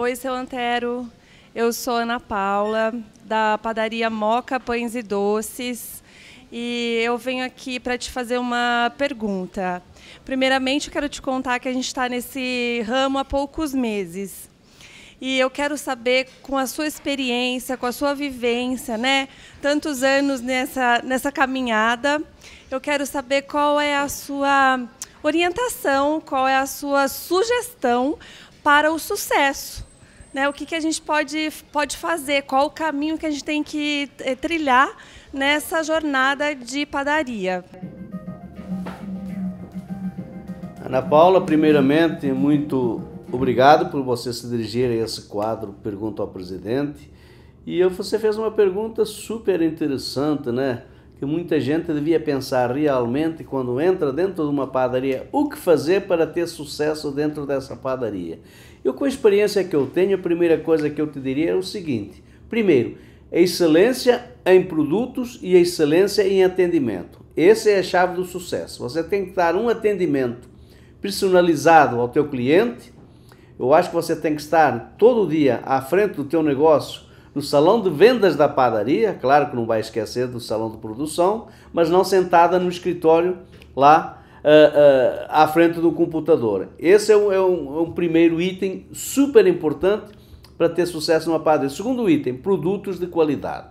Oi, seu Antero. Eu sou Ana Paula, da padaria Moca Pães e Doces. E eu venho aqui para te fazer uma pergunta. Primeiramente, eu quero te contar que a gente está nesse ramo há poucos meses. E eu quero saber, com a sua experiência, com a sua vivência, né? Tantos anos nessa, nessa caminhada, eu quero saber qual é a sua orientação, qual é a sua sugestão para o sucesso né, o que, que a gente pode, pode fazer, qual o caminho que a gente tem que eh, trilhar nessa jornada de padaria. Ana Paula, primeiramente, muito obrigado por você se dirigir a esse quadro Pergunta ao Presidente. E você fez uma pergunta super interessante, né? que muita gente devia pensar realmente quando entra dentro de uma padaria o que fazer para ter sucesso dentro dessa padaria. Eu, com a experiência que eu tenho, a primeira coisa que eu te diria é o seguinte: primeiro, a excelência em produtos e a excelência em atendimento. Essa é a chave do sucesso. Você tem que dar um atendimento personalizado ao teu cliente. Eu acho que você tem que estar todo dia à frente do teu negócio no salão de vendas da padaria, claro que não vai esquecer do salão de produção, mas não sentada no escritório lá uh, uh, à frente do computador. Esse é um, é um, é um primeiro item super importante para ter sucesso numa padaria. Segundo item, produtos de qualidade.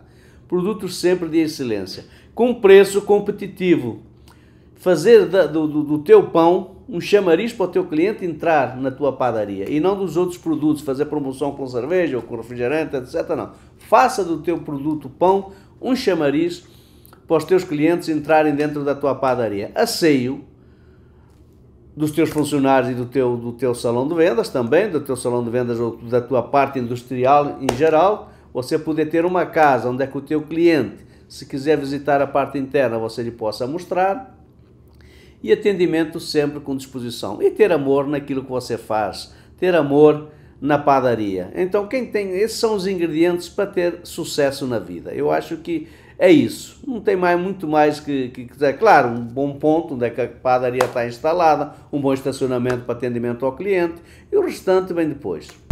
Produtos sempre de excelência, com preço competitivo fazer da, do, do, teu pão um chamariz para o teu cliente entrar na tua padaria e não dos outros produtos, fazer promoção com cerveja ou com refrigerante, etc. Não. Faça do teu produto pão um chamariz para os teus clientes entrarem dentro da tua padaria. aceio dos teus funcionários e do teu, do teu salão de vendas também, do teu salão de vendas ou da tua parte industrial em geral, você poder ter uma casa onde é que o teu cliente, se quiser visitar a parte interna, você lhe possa mostrar e atendimento sempre com disposição. E ter amor naquilo que você faz, ter amor na padaria. Então, quem tem, esses são os ingredientes para ter sucesso na vida. Eu acho que é isso. Não tem mais muito mais que, que, claro, um bom ponto onde é que a padaria está instalada, um bom estacionamento para atendimento ao cliente e o restante vem depois.